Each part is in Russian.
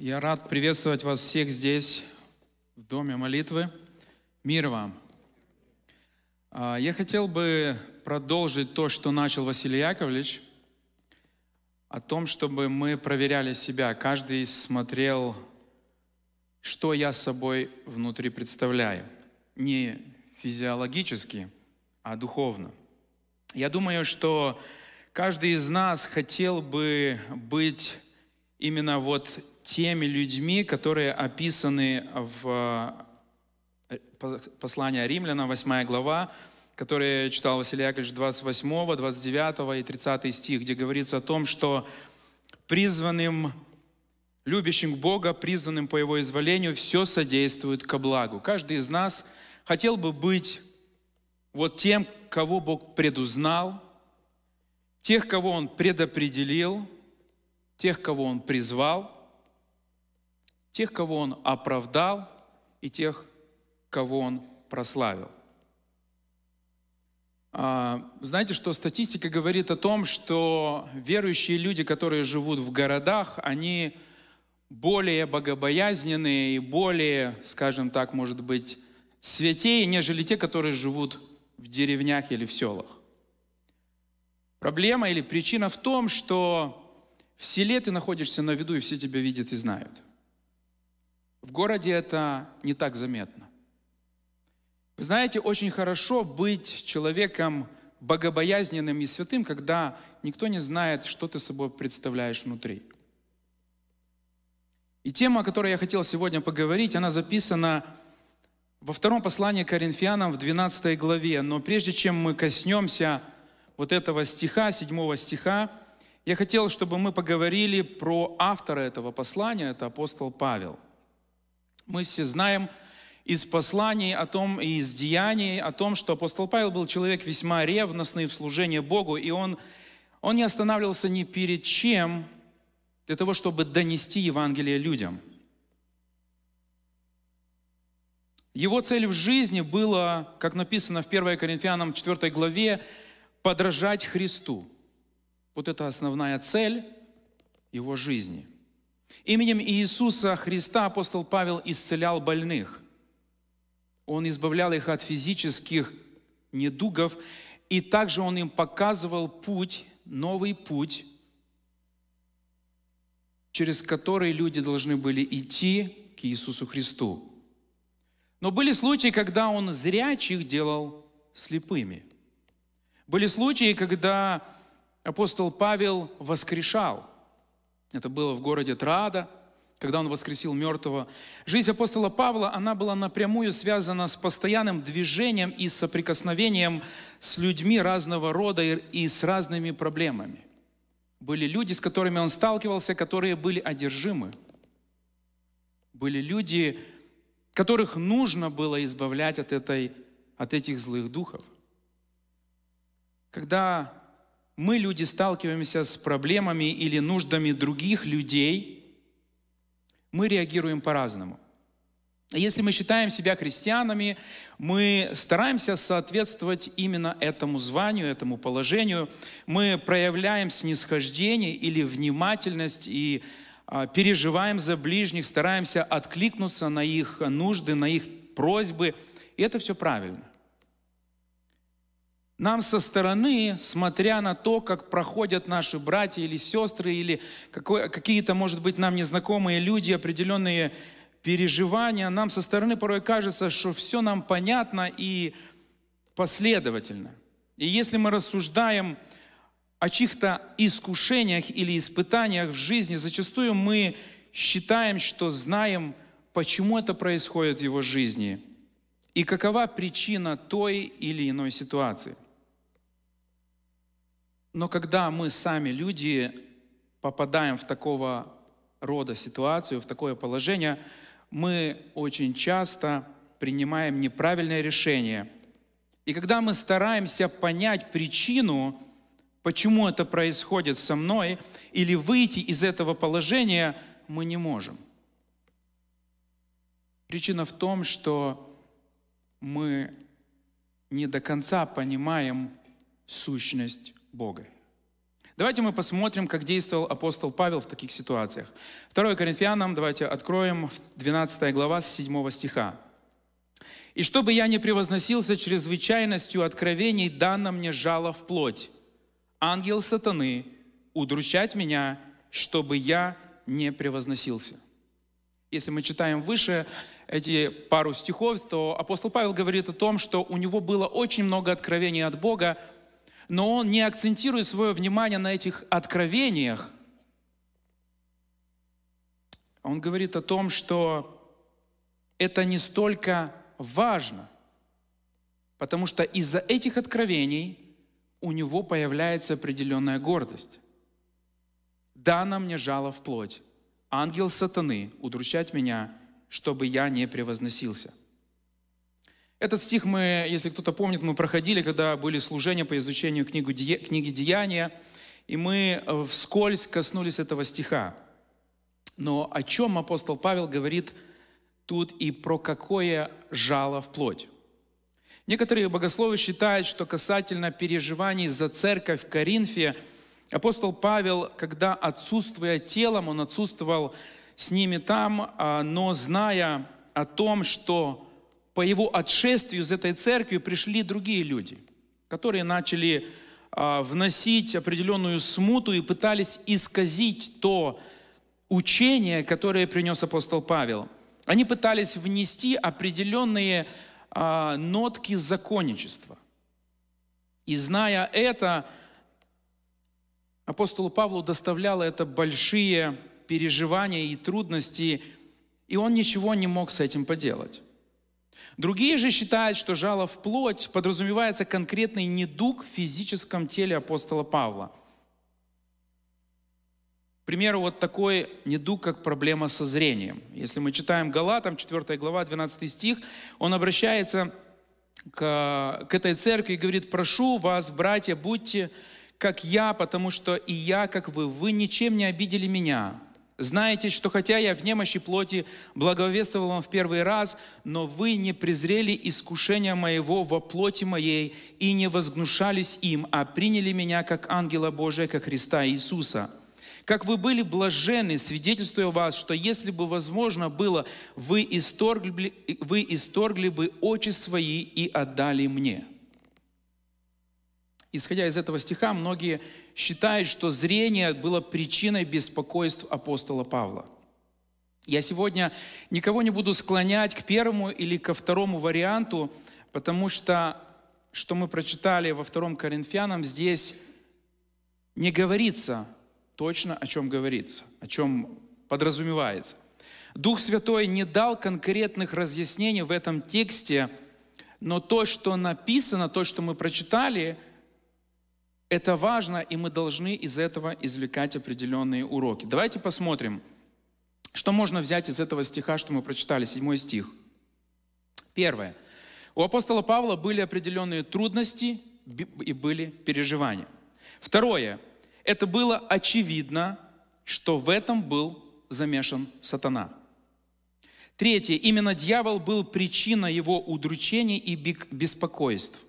Я рад приветствовать вас всех здесь, в Доме молитвы. Мир вам! А, я хотел бы продолжить то, что начал Василий Яковлевич, о том, чтобы мы проверяли себя. Каждый смотрел, что я собой внутри представляю. Не физиологически, а духовно. Я думаю, что каждый из нас хотел бы быть именно вот теми людьми, которые описаны в э, послании Римляна, 8 глава, которые читал Василий Яковлевич 28, 29 и 30 стих, где говорится о том, что призванным, любящим Бога, призванным по Его изволению, все содействует ко благу. Каждый из нас хотел бы быть вот тем, кого Бог предузнал, тех, кого Он предопределил, тех, кого Он призвал – тех, кого Он оправдал, и тех, кого Он прославил. А, знаете, что статистика говорит о том, что верующие люди, которые живут в городах, они более богобоязненные и более, скажем так, может быть, святее, нежели те, которые живут в деревнях или в селах. Проблема или причина в том, что в селе ты находишься на виду, и все тебя видят и знают. В городе это не так заметно. Вы знаете, очень хорошо быть человеком богобоязненным и святым, когда никто не знает, что ты собой представляешь внутри. И тема, о которой я хотел сегодня поговорить, она записана во втором послании к Коринфянам в 12 главе. Но прежде чем мы коснемся вот этого стиха, 7 стиха, я хотел, чтобы мы поговорили про автора этого послания, это апостол Павел – мы все знаем из посланий о том, и из деяний о том, что апостол Павел был человек весьма ревностный в служении Богу, и он, он не останавливался ни перед чем для того, чтобы донести Евангелие людям. Его цель в жизни была, как написано в 1 Коринфянам 4 главе, подражать Христу. Вот это основная цель его жизни – Именем Иисуса Христа апостол Павел исцелял больных. Он избавлял их от физических недугов, и также он им показывал путь, новый путь, через который люди должны были идти к Иисусу Христу. Но были случаи, когда он зрячих делал слепыми. Были случаи, когда апостол Павел воскрешал – это было в городе Трада, когда он воскресил мертвого. Жизнь апостола Павла, она была напрямую связана с постоянным движением и соприкосновением с людьми разного рода и с разными проблемами. Были люди, с которыми он сталкивался, которые были одержимы. Были люди, которых нужно было избавлять от, этой, от этих злых духов. Когда мы, люди, сталкиваемся с проблемами или нуждами других людей, мы реагируем по-разному. Если мы считаем себя христианами, мы стараемся соответствовать именно этому званию, этому положению. Мы проявляем снисхождение или внимательность и а, переживаем за ближних, стараемся откликнуться на их нужды, на их просьбы. И это все правильно. Нам со стороны, смотря на то, как проходят наши братья или сестры, или какие-то, может быть, нам незнакомые люди, определенные переживания, нам со стороны порой кажется, что все нам понятно и последовательно. И если мы рассуждаем о чьих-то искушениях или испытаниях в жизни, зачастую мы считаем, что знаем, почему это происходит в его жизни и какова причина той или иной ситуации – но когда мы сами люди попадаем в такого рода ситуацию, в такое положение, мы очень часто принимаем неправильное решение. И когда мы стараемся понять причину, почему это происходит со мной, или выйти из этого положения, мы не можем. Причина в том, что мы не до конца понимаем сущность Бога. Давайте мы посмотрим, как действовал апостол Павел в таких ситуациях. 2 Коринфянам, давайте откроем 12 глава с 7 стиха. «И чтобы я не превозносился чрезвычайностью откровений, дано мне жало в плоть, ангел сатаны, удручать меня, чтобы я не превозносился». Если мы читаем выше эти пару стихов, то апостол Павел говорит о том, что у него было очень много откровений от Бога, но он не акцентирует свое внимание на этих откровениях. Он говорит о том, что это не столько важно, потому что из-за этих откровений у него появляется определенная гордость. «Дано мне жало в плоть, ангел сатаны, удручать меня, чтобы я не превозносился». Этот стих мы, если кто-то помнит, мы проходили, когда были служения по изучению книгу, книги Деяния, и мы э, вскользь коснулись этого стиха. Но о чем апостол Павел говорит тут и про какое жало в плоть? Некоторые богословы считают, что касательно переживаний за церковь в Коринфе, апостол Павел, когда отсутствуя телом, он отсутствовал с ними там, а, но зная о том, что по его отшествию из этой церкви пришли другие люди, которые начали а, вносить определенную смуту и пытались исказить то учение, которое принес апостол Павел. Они пытались внести определенные а, нотки законничества. И зная это, апостолу Павлу доставляло это большие переживания и трудности, и он ничего не мог с этим поделать. Другие же считают, что жало в плоть подразумевается конкретный недуг в физическом теле апостола Павла. К примеру, вот такой недуг, как проблема со зрением. Если мы читаем Галатам, 4 глава, 12 стих, он обращается к, к этой церкви и говорит, «Прошу вас, братья, будьте как я, потому что и я, как вы, вы ничем не обидели меня». Знаете, что хотя я в немощи плоти благовествовал вам в первый раз, но вы не презрели искушения моего во плоти моей и не возгнушались им, а приняли меня как ангела Божия, как Христа Иисуса. Как вы были блажены, свидетельствую вас, что если бы возможно было, вы исторгли, вы исторгли бы очи свои и отдали мне». Исходя из этого стиха, многие считают, что зрение было причиной беспокойств апостола Павла. Я сегодня никого не буду склонять к первому или ко второму варианту, потому что, что мы прочитали во втором Коринфянам, здесь не говорится точно, о чем говорится, о чем подразумевается. Дух Святой не дал конкретных разъяснений в этом тексте, но то, что написано, то, что мы прочитали – это важно, и мы должны из этого извлекать определенные уроки. Давайте посмотрим, что можно взять из этого стиха, что мы прочитали, Седьмой стих. Первое. У апостола Павла были определенные трудности и были переживания. Второе. Это было очевидно, что в этом был замешан сатана. Третье. Именно дьявол был причиной его удручений и беспокойств.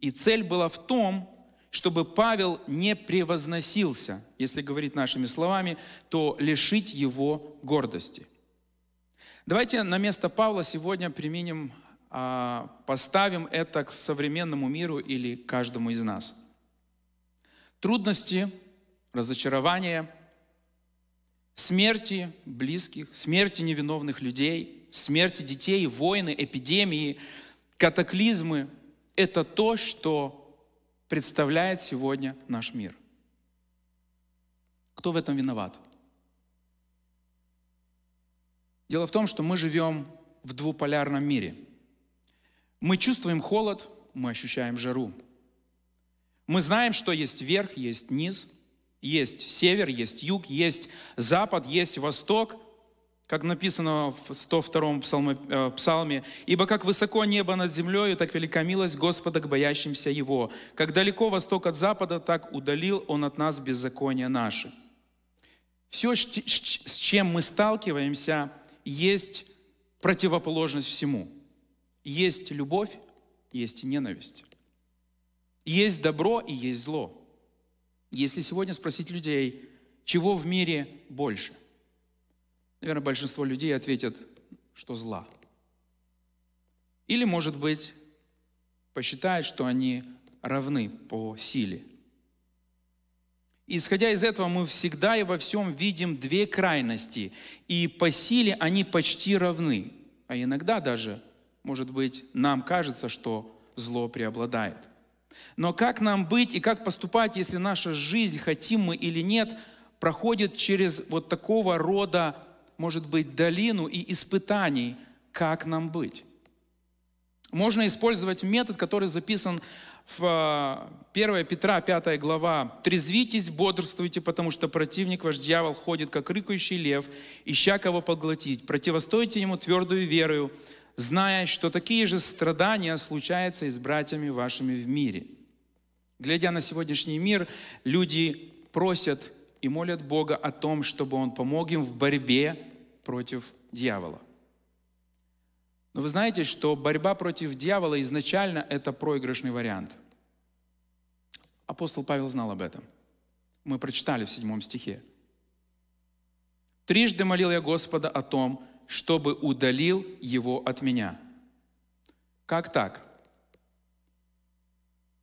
И цель была в том, чтобы Павел не превозносился, если говорить нашими словами, то лишить его гордости. Давайте на место Павла сегодня применим, а, поставим это к современному миру или каждому из нас. Трудности, разочарования, смерти близких, смерти невиновных людей, смерти детей, войны, эпидемии, катаклизмы – это то, что представляет сегодня наш мир. Кто в этом виноват? Дело в том, что мы живем в двуполярном мире. Мы чувствуем холод, мы ощущаем жару. Мы знаем, что есть верх, есть низ, есть север, есть юг, есть запад, есть восток – как написано в 102-м псалме, э, псалме, «Ибо как высоко небо над землею, так велика милость Господа к боящимся Его. Как далеко восток от запада, так удалил Он от нас беззаконие наше. Все, с чем мы сталкиваемся, есть противоположность всему. Есть любовь, есть ненависть. Есть добро и есть зло. Если сегодня спросить людей, чего в мире больше – Наверное, большинство людей ответят, что зла. Или, может быть, посчитают, что они равны по силе. Исходя из этого, мы всегда и во всем видим две крайности, и по силе они почти равны. А иногда даже, может быть, нам кажется, что зло преобладает. Но как нам быть и как поступать, если наша жизнь, хотим мы или нет, проходит через вот такого рода может быть, долину и испытаний, как нам быть. Можно использовать метод, который записан в 1 э, Петра 5 глава. «Трезвитесь, бодрствуйте, потому что противник ваш дьявол ходит, как рыкающий лев, ища кого поглотить. Противостойте ему твердую верою, зная, что такие же страдания случаются и с братьями вашими в мире». Глядя на сегодняшний мир, люди просят и молят Бога о том, чтобы Он помог им в борьбе против дьявола. Но вы знаете, что борьба против дьявола изначально это проигрышный вариант. Апостол Павел знал об этом. Мы прочитали в седьмом стихе. «Трижды молил я Господа о том, чтобы удалил его от меня». Как так?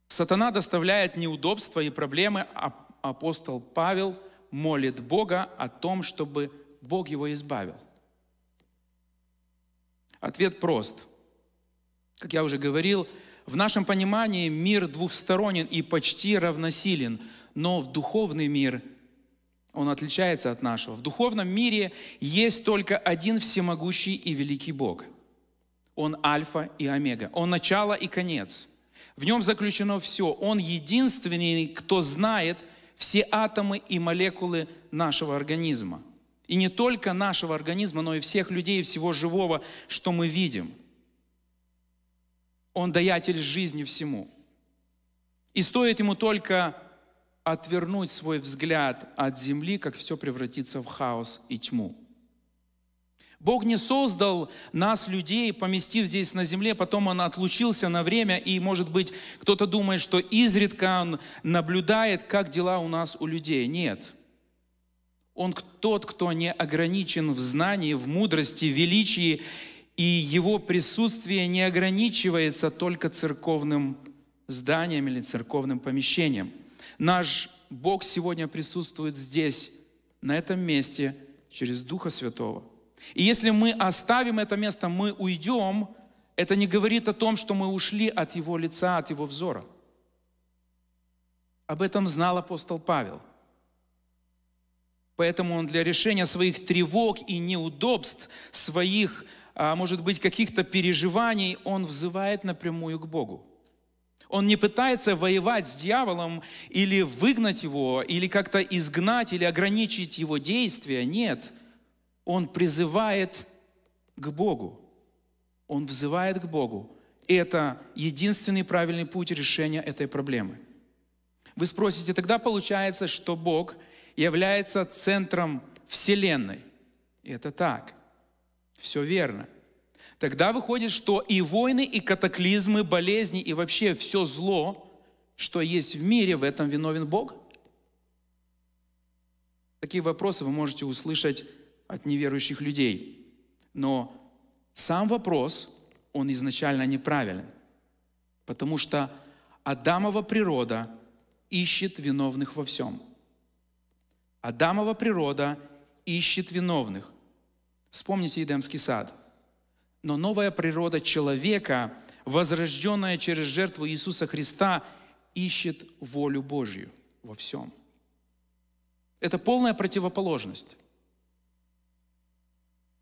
Сатана доставляет неудобства и проблемы, а апостол Павел молит Бога о том, чтобы Бог его избавил? Ответ прост. Как я уже говорил, в нашем понимании мир двухсторонен и почти равносилен, но в духовный мир он отличается от нашего. В духовном мире есть только один всемогущий и великий Бог. Он альфа и омега. Он начало и конец. В нем заключено все. Он единственный, кто знает все атомы и молекулы нашего организма. И не только нашего организма, но и всех людей, всего живого, что мы видим. Он даятель жизни всему. И стоит ему только отвернуть свой взгляд от земли, как все превратится в хаос и тьму. Бог не создал нас, людей, поместив здесь на земле, потом Он отлучился на время, и, может быть, кто-то думает, что изредка Он наблюдает, как дела у нас у людей. Нет. Он тот, кто не ограничен в знании, в мудрости, величии, и его присутствие не ограничивается только церковным зданием или церковным помещением. Наш Бог сегодня присутствует здесь, на этом месте, через Духа Святого. И если мы оставим это место, мы уйдем, это не говорит о том, что мы ушли от Его лица, от Его взора. Об этом знал апостол Павел – Поэтому он для решения своих тревог и неудобств, своих, а, может быть, каких-то переживаний, он взывает напрямую к Богу. Он не пытается воевать с дьяволом или выгнать его, или как-то изгнать, или ограничить его действия. Нет, он призывает к Богу. Он взывает к Богу. Это единственный правильный путь решения этой проблемы. Вы спросите, тогда получается, что Бог – является центром Вселенной. И это так. Все верно. Тогда выходит, что и войны, и катаклизмы, болезни, и вообще все зло, что есть в мире, в этом виновен Бог? Такие вопросы вы можете услышать от неверующих людей. Но сам вопрос, он изначально неправилен. Потому что Адамова природа ищет виновных во всем – Адамова природа ищет виновных. Вспомните Эдемский сад. Но новая природа человека, возрожденная через жертву Иисуса Христа, ищет волю Божью во всем. Это полная противоположность.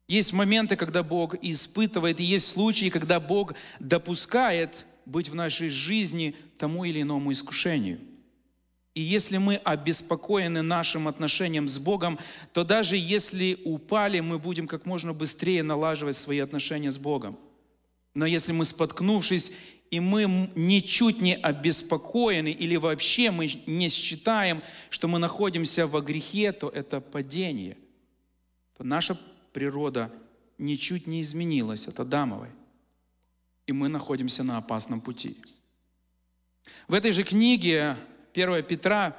Есть моменты, когда Бог испытывает, и есть случаи, когда Бог допускает быть в нашей жизни тому или иному искушению – и если мы обеспокоены нашим отношением с Богом, то даже если упали, мы будем как можно быстрее налаживать свои отношения с Богом. Но если мы споткнувшись, и мы ничуть не обеспокоены, или вообще мы не считаем, что мы находимся во грехе, то это падение. То наша природа ничуть не изменилась от Адамовой. И мы находимся на опасном пути. В этой же книге 1 Петра,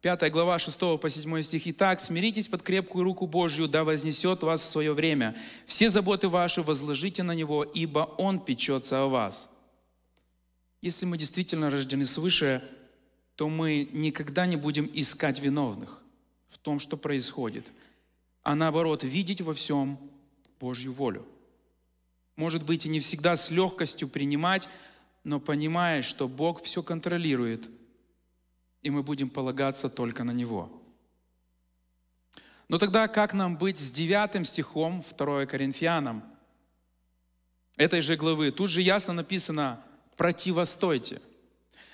5 глава 6 по 7 стих. «Итак, смиритесь под крепкую руку Божью, да вознесет вас в свое время. Все заботы ваши возложите на Него, ибо Он печется о вас». Если мы действительно рождены свыше, то мы никогда не будем искать виновных в том, что происходит, а наоборот, видеть во всем Божью волю. Может быть, и не всегда с легкостью принимать, но понимая, что Бог все контролирует – и мы будем полагаться только на Него. Но тогда как нам быть с девятым стихом 2 Коринфянам этой же главы? Тут же ясно написано «противостойте».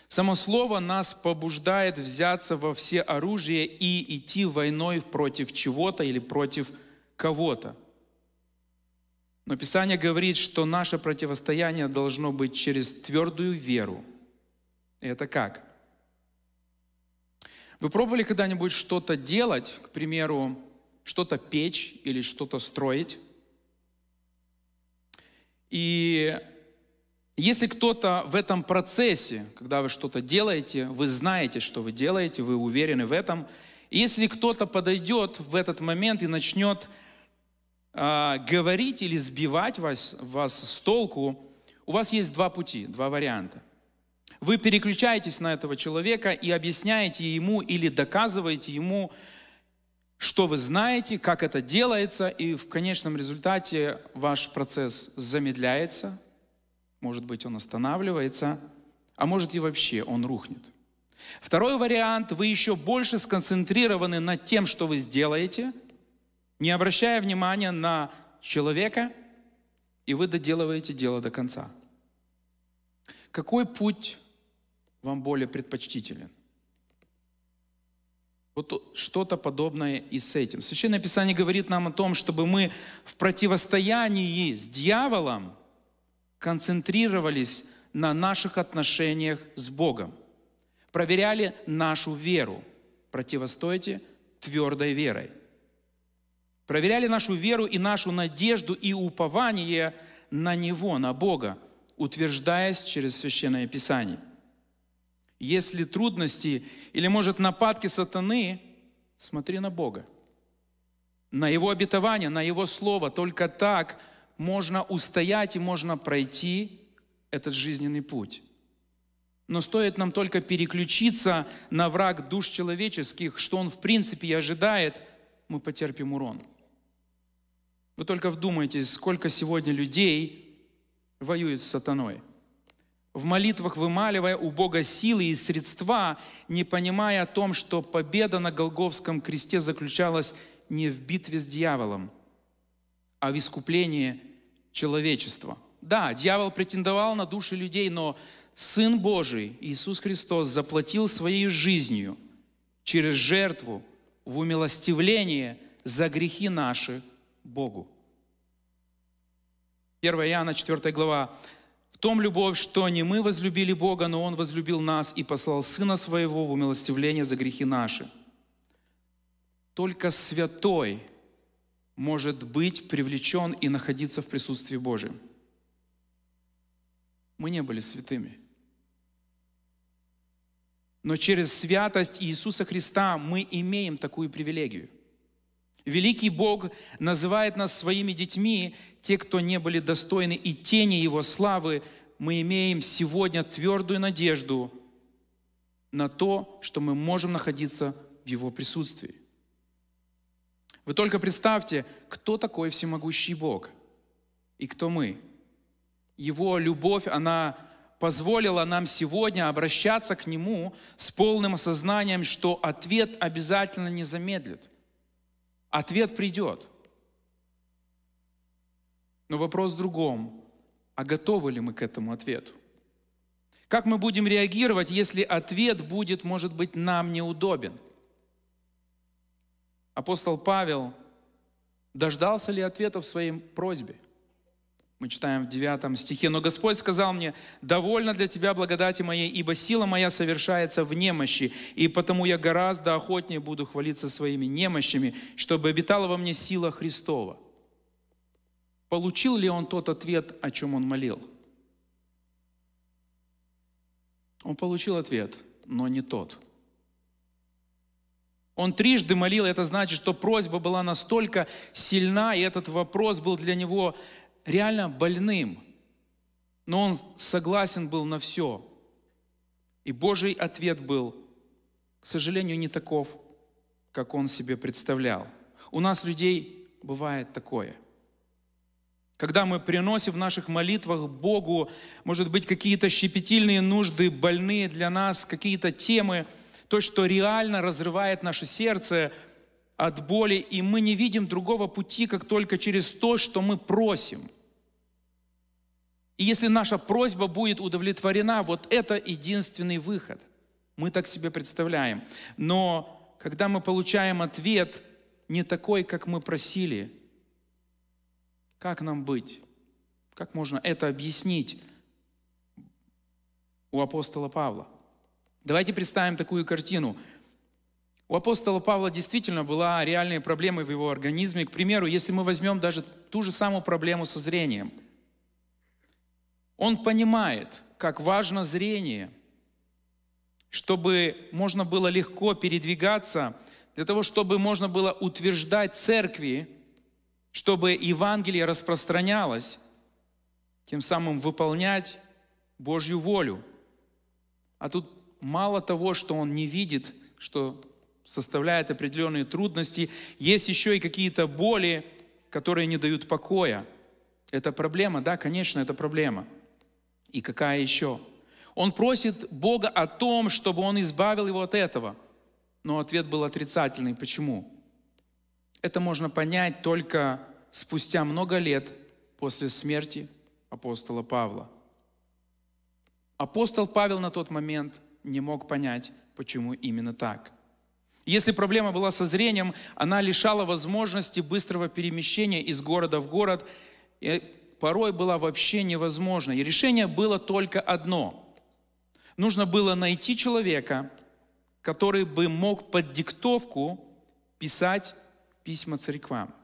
Само слово нас побуждает взяться во все оружие и идти войной против чего-то или против кого-то. Но Писание говорит, что наше противостояние должно быть через твердую веру. И это как? Вы пробовали когда-нибудь что-то делать, к примеру, что-то печь или что-то строить? И если кто-то в этом процессе, когда вы что-то делаете, вы знаете, что вы делаете, вы уверены в этом, если кто-то подойдет в этот момент и начнет э, говорить или сбивать вас, вас с толку, у вас есть два пути, два варианта. Вы переключаетесь на этого человека и объясняете ему или доказываете ему, что вы знаете, как это делается, и в конечном результате ваш процесс замедляется, может быть, он останавливается, а может и вообще он рухнет. Второй вариант, вы еще больше сконцентрированы над тем, что вы сделаете, не обращая внимания на человека, и вы доделываете дело до конца. Какой путь вам более предпочтителен. Вот что-то подобное и с этим. Священное Писание говорит нам о том, чтобы мы в противостоянии с дьяволом концентрировались на наших отношениях с Богом, проверяли нашу веру. Противостойте твердой верой. Проверяли нашу веру и нашу надежду и упование на Него, на Бога, утверждаясь через Священное Писание – если трудности или, может, нападки сатаны, смотри на Бога, на Его обетование, на Его Слово. Только так можно устоять и можно пройти этот жизненный путь. Но стоит нам только переключиться на враг душ человеческих, что он в принципе и ожидает, мы потерпим урон. Вы только вдумайтесь, сколько сегодня людей воюют с сатаной – в молитвах вымаливая у Бога силы и средства, не понимая о том, что победа на Голговском кресте заключалась не в битве с дьяволом, а в искуплении человечества. Да, дьявол претендовал на души людей, но Сын Божий, Иисус Христос, заплатил своей жизнью через жертву в умилостивление за грехи наши Богу. 1 Иоанна 4 глава том любовь, что не мы возлюбили Бога, но Он возлюбил нас и послал Сына Своего в умилостивление за грехи наши. Только святой может быть привлечен и находиться в присутствии Божьем. Мы не были святыми. Но через святость Иисуса Христа мы имеем такую привилегию – Великий Бог называет нас своими детьми, те, кто не были достойны и тени Его славы, мы имеем сегодня твердую надежду на то, что мы можем находиться в Его присутствии. Вы только представьте, кто такой всемогущий Бог и кто мы. Его любовь, она позволила нам сегодня обращаться к Нему с полным осознанием, что ответ обязательно не замедлит. Ответ придет. Но вопрос в другом. А готовы ли мы к этому ответу? Как мы будем реагировать, если ответ будет, может быть, нам неудобен? Апостол Павел дождался ли ответа в своей просьбе – мы читаем в 9 стихе, «Но Господь сказал мне, довольно для тебя благодати моей, ибо сила моя совершается в немощи, и потому я гораздо охотнее буду хвалиться своими немощами, чтобы обитала во мне сила Христова». Получил ли он тот ответ, о чем он молил? Он получил ответ, но не тот. Он трижды молил, это значит, что просьба была настолько сильна, и этот вопрос был для него реально больным, но он согласен был на все. И Божий ответ был, к сожалению, не таков, как он себе представлял. У нас людей бывает такое. Когда мы приносим в наших молитвах Богу, может быть, какие-то щепетильные нужды, больные для нас, какие-то темы, то, что реально разрывает наше сердце – от боли, и мы не видим другого пути, как только через то, что мы просим. И если наша просьба будет удовлетворена, вот это единственный выход. Мы так себе представляем. Но когда мы получаем ответ не такой, как мы просили, как нам быть? Как можно это объяснить у апостола Павла? Давайте представим такую картину – у апостола Павла действительно была реальные проблемы в его организме. К примеру, если мы возьмем даже ту же самую проблему со зрением. Он понимает, как важно зрение, чтобы можно было легко передвигаться, для того, чтобы можно было утверждать церкви, чтобы Евангелие распространялось, тем самым выполнять Божью волю. А тут мало того, что он не видит, что составляет определенные трудности. Есть еще и какие-то боли, которые не дают покоя. Это проблема, да, конечно, это проблема. И какая еще? Он просит Бога о том, чтобы он избавил его от этого. Но ответ был отрицательный. Почему? Это можно понять только спустя много лет после смерти апостола Павла. Апостол Павел на тот момент не мог понять, почему именно так – если проблема была со зрением, она лишала возможности быстрого перемещения из города в город, и порой была вообще невозможна. И решение было только одно. Нужно было найти человека, который бы мог под диктовку писать письма церквам.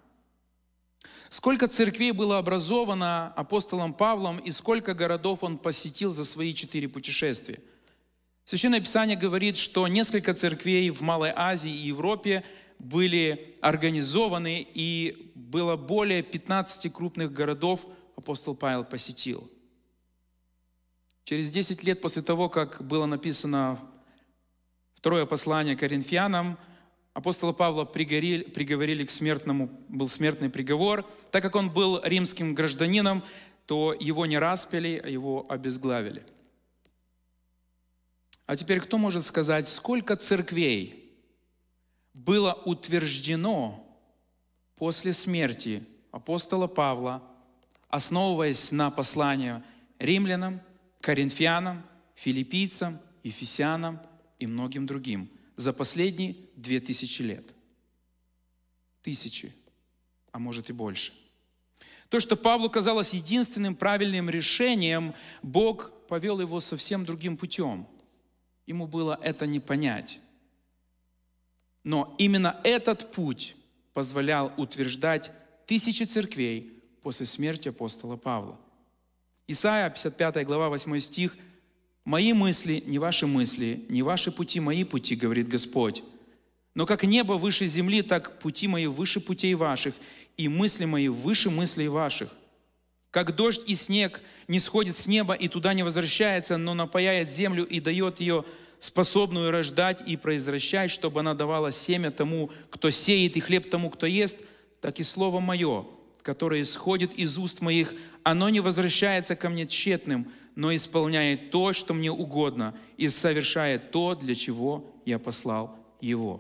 Сколько церквей было образовано апостолом Павлом и сколько городов он посетил за свои четыре путешествия – Священное Писание говорит, что несколько церквей в Малой Азии и Европе были организованы, и было более 15 крупных городов апостол Павел посетил. Через 10 лет после того, как было написано второе послание коринфянам, апостола Павла приговорили, к смертному, был смертный приговор. Так как он был римским гражданином, то его не распили, а его обезглавили – а теперь кто может сказать, сколько церквей было утверждено после смерти апостола Павла, основываясь на послании римлянам, коринфянам, филиппийцам, ефесянам и многим другим за последние две тысячи лет? Тысячи, а может и больше – то, что Павлу казалось единственным правильным решением, Бог повел его совсем другим путем. Ему было это не понять. Но именно этот путь позволял утверждать тысячи церквей после смерти апостола Павла. Исайя, 55 глава, 8 стих. «Мои мысли, не ваши мысли, не ваши пути, мои пути, говорит Господь. Но как небо выше земли, так пути мои выше путей ваших, и мысли мои выше мыслей ваших. Как дождь и снег не сходит с неба и туда не возвращается, но напаяет землю и дает ее способную рождать и произвращать, чтобы она давала семя тому, кто сеет, и хлеб тому, кто ест, так и слово мое, которое исходит из уст моих, оно не возвращается ко мне тщетным, но исполняет то, что мне угодно, и совершает то, для чего я послал его.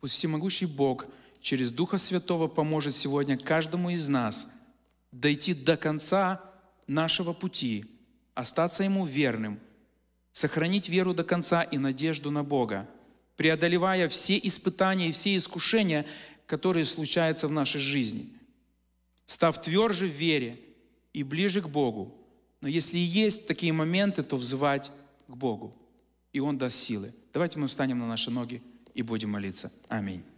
Пусть всемогущий Бог через Духа Святого поможет сегодня каждому из нас – дойти до конца нашего пути, остаться Ему верным, сохранить веру до конца и надежду на Бога, преодолевая все испытания и все искушения, которые случаются в нашей жизни, став тверже в вере и ближе к Богу. Но если есть такие моменты, то взывать к Богу, и Он даст силы. Давайте мы встанем на наши ноги и будем молиться. Аминь.